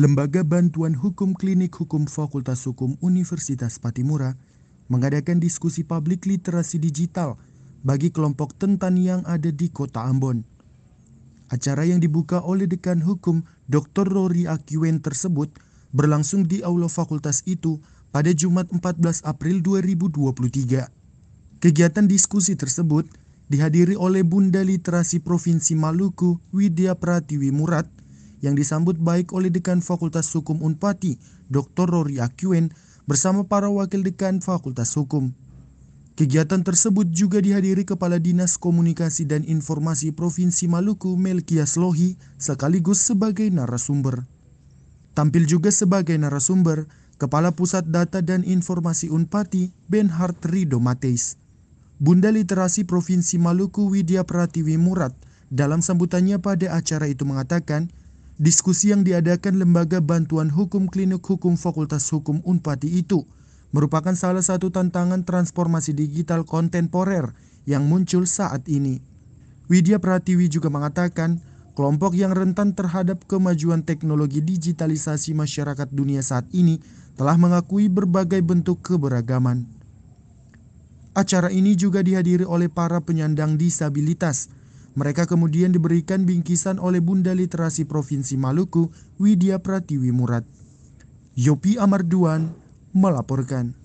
Lembaga Bantuan Hukum Klinik Hukum Fakultas Hukum Universitas Patimura mengadakan diskusi publik literasi digital bagi kelompok tentan yang ada di Kota Ambon. Acara yang dibuka oleh dekan hukum Dr. Rory Akiwen tersebut berlangsung di aula fakultas itu pada Jumat 14 April 2023. Kegiatan diskusi tersebut dihadiri oleh Bunda Literasi Provinsi Maluku Widya Pratiwi Murat yang disambut baik oleh Dekan Fakultas Hukum Unpati, Dr. Rory Akuen, bersama para wakil dekan Fakultas Hukum. Kegiatan tersebut juga dihadiri Kepala Dinas Komunikasi dan Informasi Provinsi Maluku Melkias Lohi sekaligus sebagai narasumber. Tampil juga sebagai narasumber Kepala Pusat Data dan Informasi Unpati Benhard Rido Mateis. Bunda Literasi Provinsi Maluku Widya Pratiwi Murat, dalam sambutannya pada acara itu mengatakan Diskusi yang diadakan Lembaga Bantuan Hukum Klinik Hukum Fakultas Hukum Unpati itu merupakan salah satu tantangan transformasi digital kontemporer yang muncul saat ini. Widya Pratiwi juga mengatakan, kelompok yang rentan terhadap kemajuan teknologi digitalisasi masyarakat dunia saat ini telah mengakui berbagai bentuk keberagaman. Acara ini juga dihadiri oleh para penyandang disabilitas, mereka kemudian diberikan bingkisan oleh Bunda Literasi Provinsi Maluku, Widya Pratiwi Murad. Yopi Amarduan melaporkan.